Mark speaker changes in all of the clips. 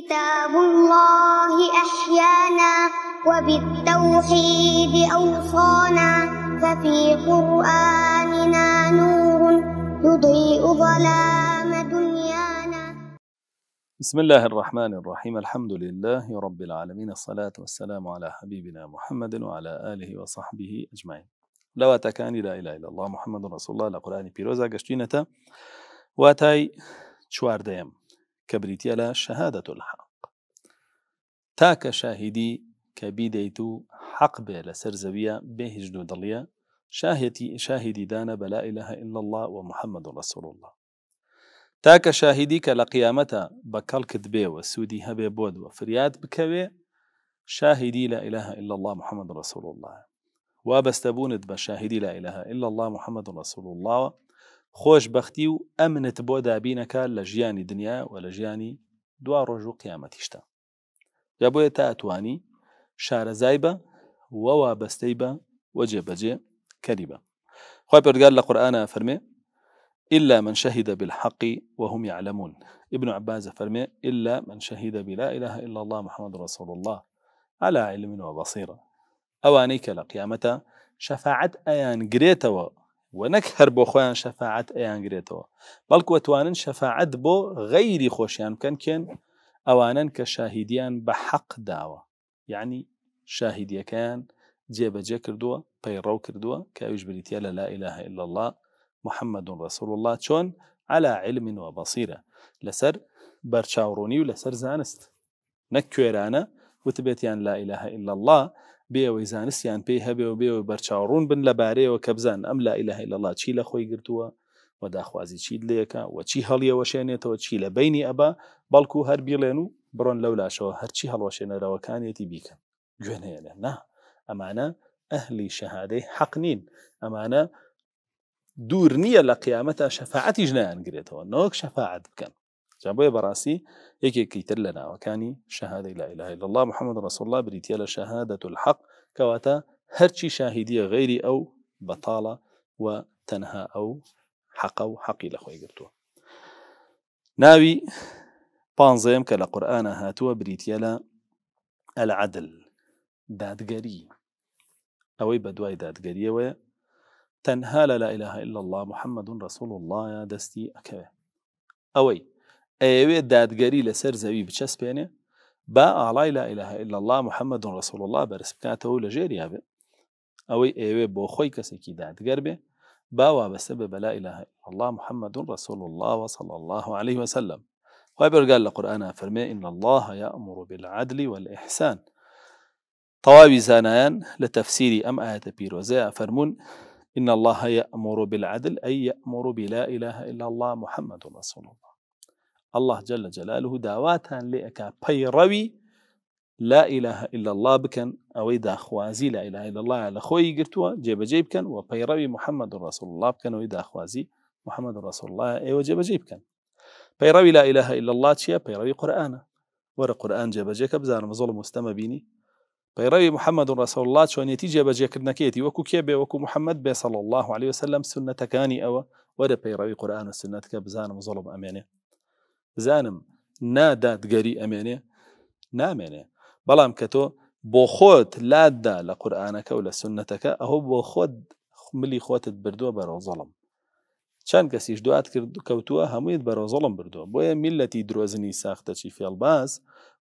Speaker 1: كتاب الله أحيانا وبالتوحيد أوصانا ففي قرآننا نور يضيء ظلام دنيانا بسم الله الرحمن الرحيم الحمد لله رب العالمين الصلاة والسلام على حبيبنا محمد وعلى آله وصحبه أجمعين لو تكاني لا إله إلا الله محمد رسول الله لقرآن بيروزا قشتينة واتاي واتای چواردەیەم على شهادة الحق تاك شاهدي كبيديتو حق و حەق بێ لەسەر زەویە بێهیچ دانا بلا إله إلا الله ومحمد رسول الله تاك شاهدي كلا لە قیامەتە بە وسودي بێوە بود هەبێ بۆ شاهدي لا إله إلا الله محمد رسول الله وابستبونت بشاهدي لا إله إلا الله محمد رسول الله خۆشببختی و امنت بۆ دابینەکە لە دنيا دنیا و لە دوار دوا ڕۆژ و قیامەتیشتا یا بۆیە تا ئەتوانی شارەزای بە وەوا بەستەی بە وەجێ بەجێ کەری بە خواه پردگار لقرآن قورآە إلا من شهد بالحق وهم يعلمون ابن عباس فرمي إلا من شهد بلا إله إلا الله محمد رسول الله على علم وبصيرة أوانيك لقيامة شفاعت أيان قريتا و هربو هەر بۆ ايان غريتو ئەیانگرێتەوە بەڵکو وتوانن شەفاعت بو غەیری خۆشیان كان کێن ئەوانن کە شاهیدیان بە حەق داوە یعنی شاهیدیەکەیان جێبەجێ کردووە رو کردووە کەویش بریتە لا إله إلا الله محمد رسول الله شون على علم و لسر برشاوروني ولسر و لەسەر زانست نەک کوێرانە وتبێتیان لا إله إلا الله بێەوەی زانستیان يعني پێی هەبێەوە بێەوە بەرچاوڕوون بن لە بارەیەوە کە بزان ئەم لا ئیلهی لەڵا چی لە خۆی گرتووە وە داخوازی چیت لەکە و چی هەڵیەوەشێنێتەوە چی لە بینی ئەبا بەڵکو هەر بیڵێن و بڕۆن لەو لاشەوە هەرچی هەڵەشێنەرەوەکانێتی بیکەن گوێنەیەنە نا ئەمانە ئەهلی شهاده حەق نین دور دوور نییە شفاعت قیامەتە شەفاعتی ژنایانگرێتەوە نۆک شەفاعت بکەن بۆیە بەڕاستی یەکێکی تر لە ناوەکانی شەهادەی لا إله إلا الله محمد رسول الله بریتە شهادة الحق كواتا هرشي شاهدية غيري أو بطالة و أو حق أو و لخوي لە ناوي بانزيم كلا قرآن هاتوا بريتيلا العدل هاتووە أوي لە ئەلعادل دادگەری ئەوەی لا إله إلا الله محمد رسول الله دەستی أوي ئەوەی أيوة ئەیەوێ لسر زوي زەوی بچەسپێنێ با لا اله الا الله محمد رسول الله او لە ژێریابێ بو ئێوێ بۆ خۆی کەسێکی دادگەر با و بەسە لا اله الا الله محمد رسول الله صلى الله عليه وسلم وابر قال القران قورآنا إن الله يأمر بالعدل والإحسان طوابي زانان لتفسير ام آية بيروزا فرمون إن الله يأمر بالعدل أي يأمر بلا إله إلا الله محمد رسول الله الله جل جلاله داواتان لێکا پەیڕەوی لا إله إلا الله بكن أو إذا داخوازی لا إله إلا الله على خوي قرتوا جيب بکەن و پەیڕەوی محەممەد ڕسول الله بكن وإذا داخوازی محمد رسول الله ئێوە أيوة، جيب بکەن بيروي لا إله إلا الله بيروي پەیڕەوی قورآانە قرآن جيب جيك بزار زۆڵ مستەمە بيني بيروي محمد رسول الله شو نتيجة بجيك نكيتي وەکو کێ وكو محمد بي صلى الله عليه وسلم سنة كاني أو پەیڕەوی بيروي قرآن السنة بزانم زۆڵم ئەمێنێ زانم نادادگەری ئەمێنێ نامێنێ بەڵام کە تۆ بۆ خۆت لاددا لە قورآانەکە و لە سنتەکە ئەوە بۆ خۆت ملی خۆتت بردووە بە ڕۆزەڵم چەند کەسیش دوات کرد کەوتووە هەموویت بە ڕۆزەڵم بردووە بۆیە میلەتی درۆزنی ساختەچی فێڵباز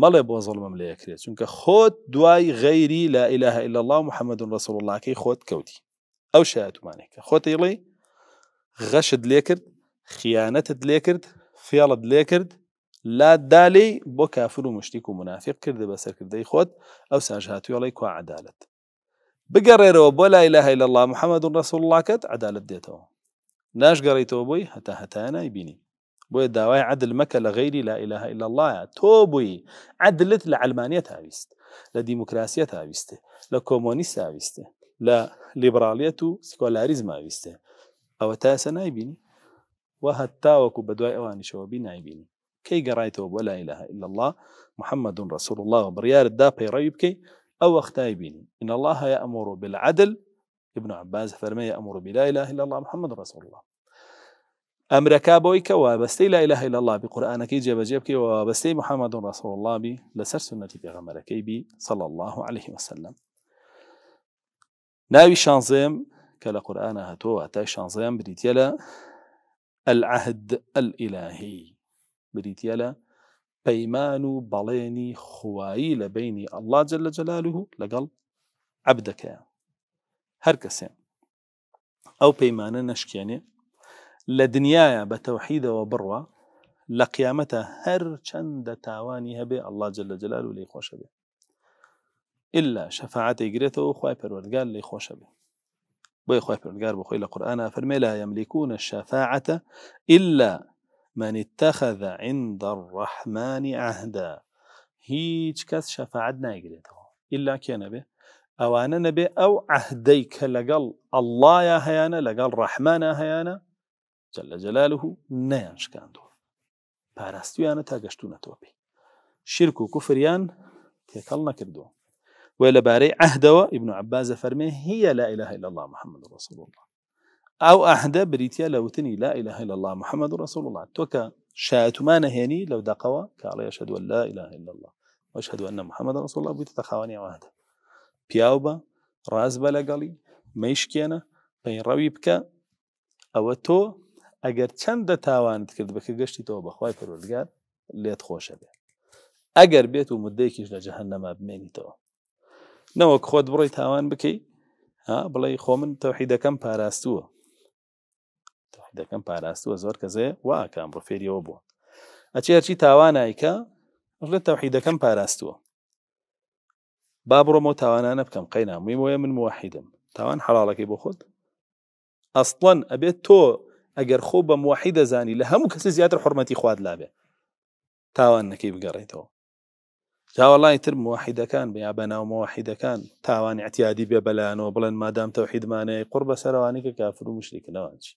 Speaker 1: مەڵێ بۆ زەڵمم لە یەکرێت چونکە خۆت دوای غەیری لا ئیلهە إلا الله محەممەد ڕسڵ اللهکەی خۆت کەوتی ئەو شایەتمانێکە خۆتیڵی غەشت لێ کرد خیانەتت لێ کرد فێڵت لێ کرد لا دالی بو کافر و مشتیک و منافق كرد بە او خۆت ئەو ساژ هاتوویڵی کو عدالت اله الا الله محمد رسول الله كت و ديتو وڵاکت عدالت بوي ناشگەڕیتەوە بووی هەتا هەتانای بینی داوي داوای عدل مكه لغيري لا اله إلا الله تو بووی عدلت لعلمانيه علمانیت هاویست لە دیموکراسیە لا لە کۆمۆنیست لا ليبراليه تو و سکۆلاریزم هاویستێ ئەوە و هەتاوەکو بە دوای ئەوانی شەوەبی نایبینی کەی گەڕایتەوە إله إلا الله محمد رسول الله بريار دا پەیڕەوی او اختايبيني إن الله يأمر بالعدل ابن عباس فرمي يأمر بلا إله إلا الله محمد رسول الله امر كابويك وابستي لا إله إلا الله بقرانك جێبەجێ جيبك وابستي محمد رسول الله بي لسر سنەتی پێغەمەرەکەی بی صلى الله عليه وسلم ناوي شانزيم كالقران هاتو قورآانە شانزيم بريتيلا العهد الإلهي بريت يلا بيمان بليني خواي لبيني الله جل جلاله لقل عبدك هركسين أو بيمان نشكيني لدنيايا بتوحيد وبروة لقيامته هر چند تاوانيها به الله جل جلاله لي خوش به إلا شفاعتي قريته وخواي پروردگار لي خوش به بۆی خۆی پرگار بۆ خۆی لە قورآە لا يملكون الشفاعة إلا من اتخذ عند الرحمن عهدا هيج كاس شفاعة کەس إلا ناگرێتەوە به أو أنا نبي أو عهديك لقل الله يا هيانا لقل رحمن يا هيانا جل جەلاله نەیان شکاندەوە پاراستویانە تا گەشتونەتەوە پێی شرک و کوفریان تێکەڵ نەکردووە ولا باري ئەهدەوە ابن عباس فرمي هي لا إله إلا الله محمد رسول الله او احد بريتيا لو تني لا إله إلا الله محمد رسول الله شات ما شایەتمان لو دقوا قال يشهد ان لا إله إلا الله واشهد أن محمد رسول الله بوویتە تەخاوانی ئەوهدە بياوبا بە ڕاز بە لەگەڵی مەیشکێنە پەیڕەوی بکە ئەوە تۆ ئەگەر چەندە تاوانت کرد بکە گەشتی تەوە بەخوای پرۆلگار لێت خۆشە بێ ئەگەر لجهنم و مدەیەکیش نەوەک خۆت بڕی تاوان بکەی بڵێ خۆ من تەوحیدەکەم پاراستووە تەوحیدەکەم پاراستووە زۆر کەزێ واکەم ڕفێریەوە بووە ئەچی هەرچی تاوانایکە لە تەوحیدەکەم پاراستووە با بڕۆمەوە تاوانانە بکەم قەینام وی وە من موحیدم تاوان حەڵاڵەکەی بۆ خۆت ئەسڵەن ئەبێت تۆ ئەگەر خۆ بە موحی دەزانی لە هەموو کەسی زیاتر حرمەتی خواد لابێ تاوان نەکەی بگەڕێتەوە جاوەڵی تر مواحیدەکان یا بەناو مواحیدەکان تاوانی ئەتیادی بێ بەلایەنەوە بڵێن مادام تەوحیدمانەیە قڕ بە سەرەوانی کە کافر و مشریکنەوانچی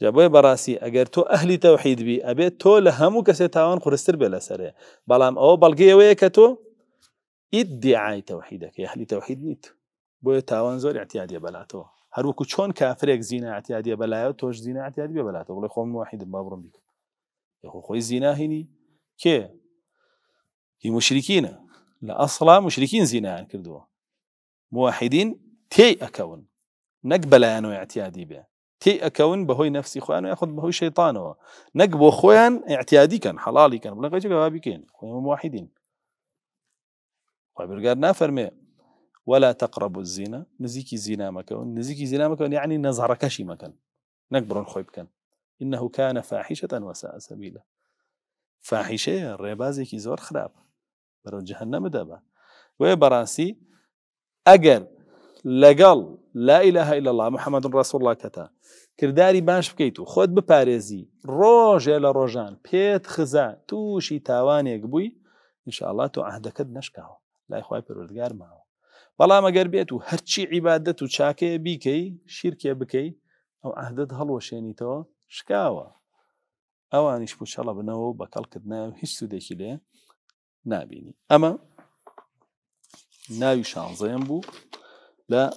Speaker 1: جا بۆی بەڕاستی ئەگەر تۆ ئەهلی تەوحیدبی ئەبێت تۆ لە هەموو کەسێ تاوان خورستتر بێ لەسەرێ بەڵام ئەوە بەڵگەیەوەیە کە تۆ ئیدعای تەوحیدەکەی هەلی تەوحید نیت بۆیە تاوان زۆر احتیادیە بەلاتەوە هەروکو چۆن کافرێک زیینە ئاعتیادیە بەلایە تۆش زیینە ئاعتیاد بێ بەلاتەوە بڵێ خۆم واحید بابڕم بیکەم خۆی زییناهینی کێ هي مشركين لە ئەسڵا مشرکین زینیان يعني کردووە موحیدین تێی ئەکەون نەک بەلایەنەوە اعتیادی بێ تێی ئەکەون بەهۆی نفسی خویان یاخود بەهۆی شەیتانەوە كان بۆ خۆیان اعتیادیکەن حڵالیکەن موحدين بکەین موحیدین نافر مي ولا تقربوا تقرب الزینە نزیکی زینامەکەون نزیکی زینامەکەون یعنی يعني نەزارەکەشی مەکەن مكان نقبر الخيب كان إنه كان فاحشة وساء سبيلا فاحشة ڕێبازێکی زور خراب بەرەو جەهنەمە دەبە وێ بەڕاستی ئەگەر لەگەڵ لا ئیلهە لە الله محەممەد ڕسوڵاکەتە کردداری باش بکەیت و خۆت بپارێزی ڕۆژێ لە ڕۆژان پێت خزە تووشی تاوانێک بووی انشاءله تۆ عهدەکەت نشکاوە لای خی پەروردگار ماوە بەڵام ئەگەر بێت و هەرچی عیبادەت و چاکەیە بیکەی شیرکێ بکەی ئەو عهدت هەڵوەشێنیتەوە شکاوە ئەوانیش پوچەڵە بنەوە بەکەڵکردنا و هیچ سوودێکی لێ نابيني أما ناوی شانزەیەم بوو لا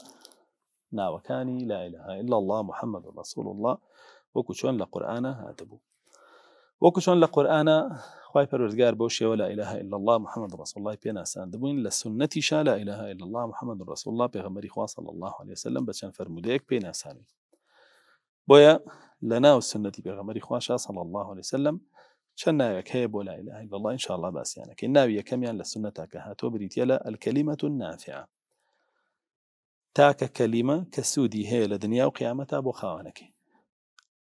Speaker 1: ناوكاني لا إله إلا الله محمد رسول الله وكشون لقرآن هاتبو وكشون لقرآن خايف چۆن لە ولا إله إلا الله محمد رسول الله بينا ساندبوين للسنة شا لا إله إلا الله محمد رسول الله پێغەمەری خواصل الله عليه وسلم بە چەند فرەرمودەیەک پێناسانی بۆیە لە ناو سنەتی پێغەمەری خواشا صلى الله عليه وسلم چەند ناوێک هەیە بۆ لای لای بەڵ انشاءله باسییانەکەی ناوی یەکەمیان لە سنە تاکە هاتۆ بریتە لە ئەلکەلیمەتون نافع تاکە کەلیمە کە سوودی هەیە لە دنیا و قیامەتا بۆ خاوەنەکەی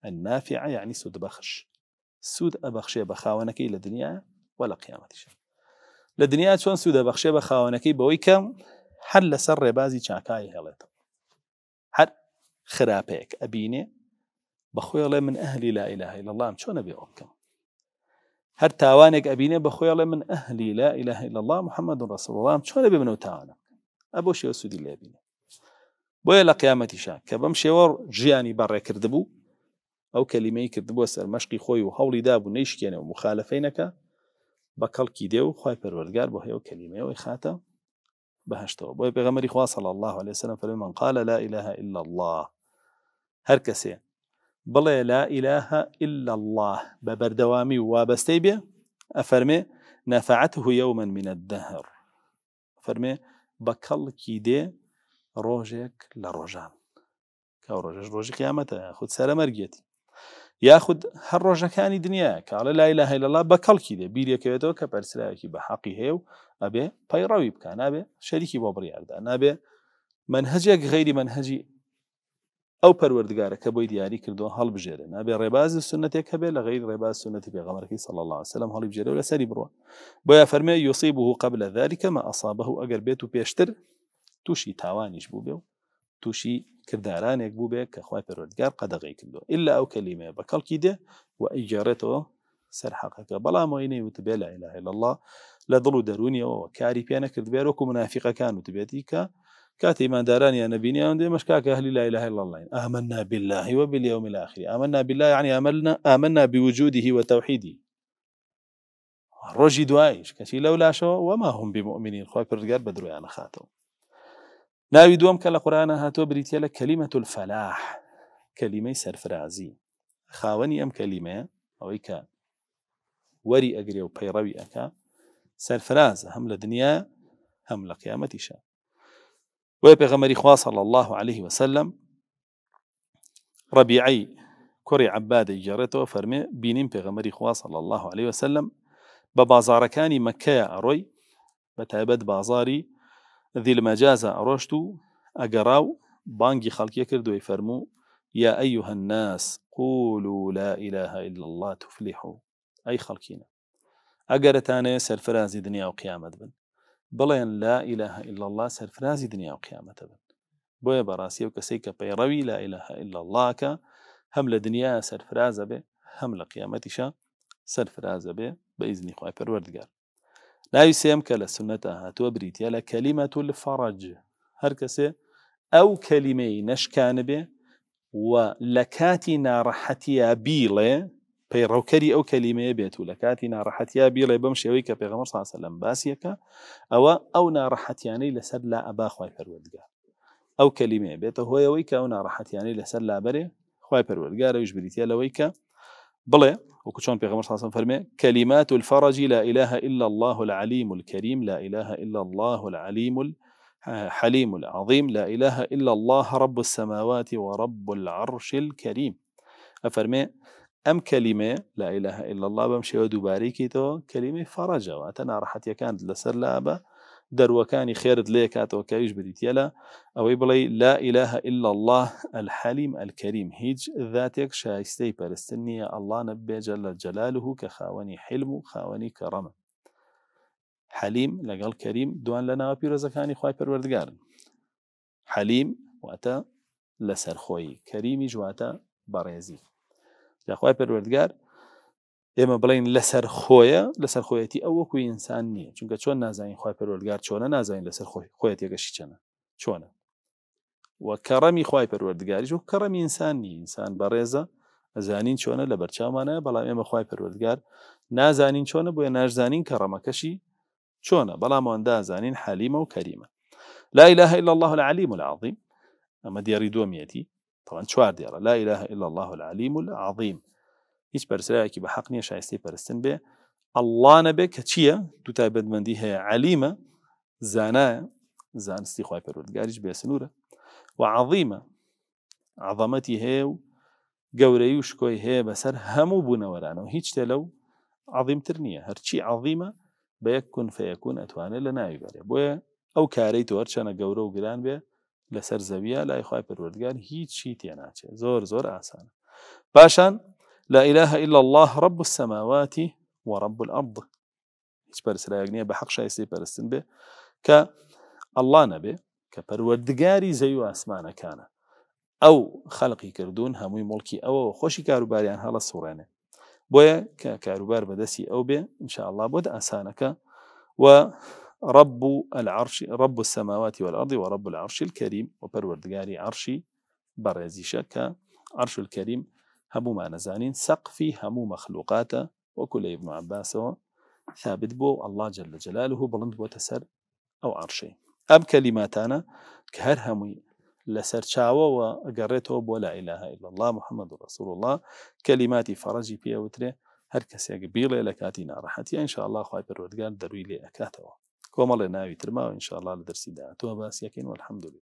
Speaker 1: ئەنافع یعنی سوود بەخش سوود ئەبەخشێ بە خاوەنەکەی لە دنیا وە لە قیامەتیش لە دنیا چۆن سوودە بەخشێ بە خاوەنەکەی بەوەی کەم هەر لەسەر ڕێبازی چاکایی هێڵێتەوە هەر خراپەیەک ئەبینێ بەخۆیڵێ من ئەهلی لا ئیلاهی لەڵام چۆنە بێەوە بکەم تاوانك أبيني ئەبینێ الله من أهلي لا إله إلا الله محمد رسول الله شو بێ منە تاوانە أبو شيء سودي اللي أبيني بويا لە قیامەتیشان کە بەم شێوە جياني بەڕێکرد كردبو أو كلمة كردبو سەرمەشقی مشقي خوي وحولي دابو نەیشکێنە و مخالفینەکە بە کەڵکی دێ و خی پەروەرگار بۆ هێو کەلیمەوەی خاتە بەهشتەوە الله عليه وسلم فلمن قال لا إله إلا الله هەر بلا لا إله إلا الله ببردوامي وابستيبيا أفرمي نفعته يوما من الدهر فرمي بكل كيدي روجك لروجان كو روجك روج قيامته خد سارة مرقيتي ياخد هر روجة كاني دنيا كالا لا إله إلا الله بكل كيدي بيريا كيوتو كبرسلاكي بحقي هيو أبي بيروي بكان أبي شريكي بابريال دان أبي منهجك غير منهجي ئەو پەروەردگارەکە بۆی دیاری کردو هەڵبژێرە نابێ ڕێبازی سنتێک هەبێ لە غیر ڕێباز سنتی کی صلی الله علیه وسلم هەڵبژێرە لە سەری بڕوە بۆیە فەرمێ یوسی بوو قبل لە ذلكکە مە ئەسابه و ئەگەر بێت و پێشتر تووشی توشی بوو بێ و تووشی کردارانێک بوو بێ کە خخوای پەروەردگار قەدەغی کردو إلا ئەو کەلیمێ بە کەڵکی دێ و سر سەر حەقەکە بەڵام وینەی وتبێ لا إله إلا الله لە درونی و دەرونیەوە کاری پێ نەکرد بێرەوەکو منافقەکان وتبێتی کە كاتي ما داراني أنا بيني أنا دي مش كاك أهلي لا إله إلا الله آمنا بالله وباليوم الآخر آمنا بالله يعني آمنا آمنا بوجوده وتوحيده رجي دوايش كشي لولا شو وما هم بمؤمنين خواب الرجال بدرو يعني خاتم ناوي دوام كلا قرآن هاتو بريتيا لك كلمة الفلاح كلمة سرفرازي خاوني أم كلمة أو إيكا وري وەری ئەگرێ أكا سرفراز ئەکا لدنيا هەم لە شاء وی پێغەمەری خوا صل الله عليه وسلم ڕبیعی عباد عبادی گەڕێتەوە فەرمێ بینیم پێغەمەری خوا صل الله عليه وسلم بە بازارەکانی مەکەیە ئەڕۆی بە تایبەت بازاری دیلمەجازە ئەڕۆشت و ئەگەڕا و بانگی خەڵکیە يا أيها الناس قولوا لا إله إلا الله تفلحوا أي خلقينا ئەگەرتانێ سەرفرازی دنیا و قیامەت بن بلين لا إله إلا الله سەرفرازی دنیا و قیامەتە بن بوي براسي و کەسێک لا إله إلا الله هەم هم لدنيا سەرفرازە بێ هەم لە قیامەتیشە سەرفرازە بێ بە ئیزنی خی پەروەردگار ناوی سێم کە لە سنەتە هاتووە آه، بریتە لە کەلیمە و لە فڕج هەر کەسێ ئەو کەلیمەی نەشکانە بێ و او پەیڕەوکەری ئەو کەلیمەیە بێت و لە کاتی ناڕەحەتیا بیڵێ بەم شێوەی کە پێغەمە ساسە لەم او ئەوە ئەو يعني لسد لا ابا خوي فرودغا ئەبا خی پەروەگا ئەو کەلیمەیە بێتە هۆیەوەی کە ئەو ناڕەحەتیانەی لەسەر لابەرێ خی پەروەگارەویش بریتە لەوەی کە بڵێ وەکو صلى الله عليه وسلم فرمي كلمات الفرج لا إله إلا الله العليم الكريم لا إله إلا الله العليم الحليم العظيم لا إله إلا الله رب السماوات ورب العرش الكريم أفرمي ام كلمه لا اله إلا الله بەم كلمه فرجة واتنا راحت تەنا كانت لەسەر لابە دەروەکانی خير لێ اتو كايج بدیتیەلە او بڵێ لا اله إلا الله الحليم الكريم هيج ذاتك شايستي پەرستن الله نبي جل جلاله كخاوني حلم خاوني كرم حليم لقال كريم دوان لنا ناوە پیرۆزەکانی خی پەروەردگارن حەلیم واتە لسرخوي كريم جواتا باريزي یاخوای پەروەردگار ئێمە بڵین لەسەر خۆیە لەسەر خۆیەتی ئەو وەکو ئینسان نییە چونکە چۆن نازانین خخوای پەروەردگار چۆنە نازانین لەسەر خۆی خۆیەت یەکەشی چەنە چۆنە وە کەڕەمی خخوای پەروەردگاریش و کەڕەمی ئینسانی ئینسان بەڕێزە زانین چۆنە لە بەرچامانە بەڵام ئێمە خخوای پەروەردگار نازانین چۆنە بۆیە ناژزانین کە ڕەمەکەشی چۆنە بەڵامەوەدا زانین حەلیمە و کەریمە لا إله إلا الله العليم العظيم ئەمە دیێری دووەمیەتی طبعا شوار دیاره لا اله الا الله العليم العظيم هیچ پرسراکی بە حق نییە شایستی پەرستن بێ ئەله نەبێ کە چییە دو تایبەتمەندی هەیە علیمە زانایە زانستی خی پەرودگاریش بێسنوورە و عظیمە عظەمەتی هەیە و گەورەی و شکۆی هەیە بسر همو بوونەوەرانەوە هیچ تێ لەو عظیمتر نییە هەرچی عظیمە بە یەک کون فەیەکون ئەتوانێت لە ناوی بەرێ بۆیە ئەو کارەی تۆ هەرچەنە گەورە و گران بێ لەسەر زەویە لای هیچ چی هیچی ناچه زور زور آسان پاشان لا إله إلا الله رب السماوات و رب الأرض هیچ پرس نییە بە بحق شایستی به که الله نبه که پروردگاری زیو آسمانه کانه او خلقی کردون هموی ملکی او خوشی کارو باریان حالا سورانه هەڵە که کارو بار بدسی او ئەو انشاءالله بود آسانه که و رب العرش رب السماوات والأرض ورب العرش الكريم وبروردگاری عرش برزیشه شكا عرش الكريم همو ما نزانين سقفي همو مخلوقات وكل ابن عباس ثابت بو الله جل جلاله بلند بو تسر أو عرشي أم كلماتانا كهر همي لسر شاوة وقريتو بو لا إله إلا الله محمد رسول الله كلماتي فرجي فيها وترێ هەر کەسێک بیڵێ لە کاتی ناڕەحەتی ئەنشاء الله خی پەروەردگار دەروی لێ ئەکاتەوە كوم الله ينعم يترمى وان شاء الله الدرس يدعى توا باس والحمد لله